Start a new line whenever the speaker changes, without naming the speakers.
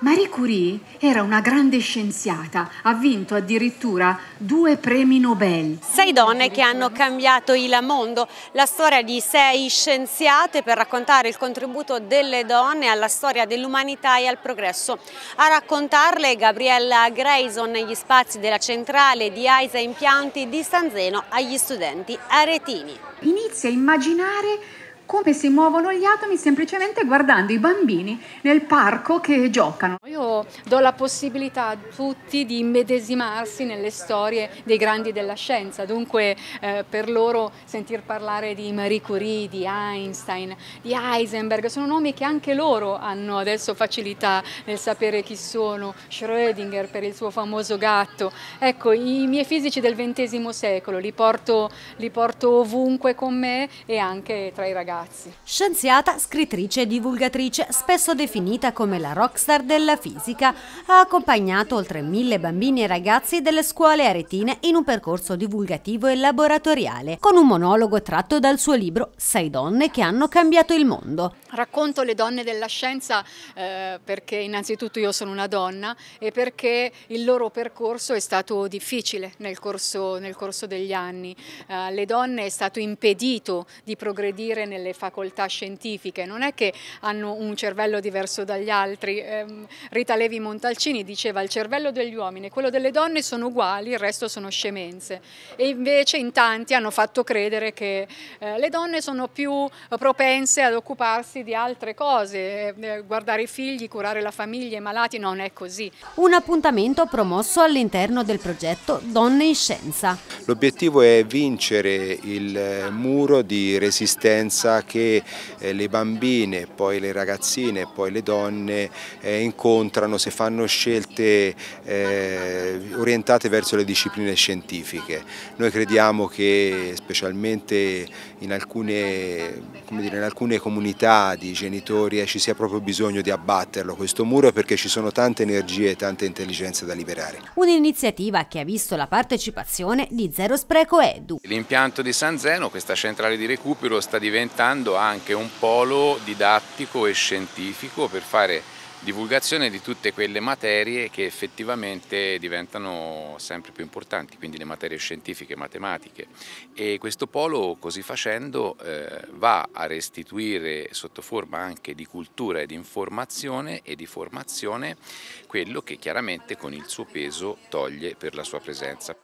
Marie Curie era una grande scienziata, ha vinto addirittura
due premi Nobel.
Sei donne che hanno cambiato il mondo, la storia di sei scienziate per raccontare il contributo delle donne alla storia dell'umanità e al progresso. A raccontarle Gabriella Grayson negli spazi della centrale di AISA Impianti di San Zeno agli studenti aretini.
Inizia a immaginare come si muovono gli atomi semplicemente guardando i bambini nel parco che giocano. Io do la possibilità a tutti di immedesimarsi nelle storie dei grandi della scienza, dunque eh, per loro sentir parlare di Marie Curie, di Einstein, di Heisenberg, sono nomi che anche loro hanno adesso facilità nel sapere chi sono, Schrödinger per il suo famoso gatto. Ecco, i miei fisici del XX secolo li porto, li porto ovunque con me e anche tra i ragazzi ragazzi.
Scienziata, scrittrice e divulgatrice, spesso definita come la rockstar della fisica, ha accompagnato oltre mille bambini e ragazzi delle scuole aretine in un percorso divulgativo e laboratoriale, con un monologo tratto dal suo libro Sei donne che hanno cambiato il mondo.
Racconto le donne della scienza eh, perché innanzitutto io sono una donna e perché il loro percorso è stato difficile nel corso, nel corso degli anni. Eh, le donne è stato impedito di progredire nelle nelle facoltà scientifiche, non è che hanno un cervello diverso dagli altri. Ehm, Rita Levi Montalcini diceva il cervello degli uomini e quello delle donne sono uguali, il resto sono scemenze. E invece in tanti hanno fatto credere che eh, le donne sono più propense ad occuparsi di altre cose, eh, eh, guardare i figli, curare la famiglia, i malati, non è così.
Un appuntamento promosso all'interno del progetto Donne in Scienza.
L'obiettivo è vincere il muro di resistenza che eh, le bambine, poi le ragazzine, poi le donne eh, incontrano se fanno scelte eh, orientate verso le discipline scientifiche. Noi crediamo che specialmente in alcune, dire, in alcune comunità di genitori ci sia proprio bisogno di abbatterlo questo muro perché ci sono tante energie e tante intelligenze da liberare.
Un'iniziativa che ha visto la partecipazione di Zero Spreco Edu.
L'impianto di San Zeno, questa centrale di recupero, sta diventando diventando anche un polo didattico e scientifico per fare divulgazione di tutte quelle materie che effettivamente diventano sempre più importanti, quindi le materie scientifiche, e matematiche. E questo polo così facendo eh, va a restituire sotto forma anche di cultura e di informazione e di formazione quello che chiaramente con il suo peso toglie per la sua presenza.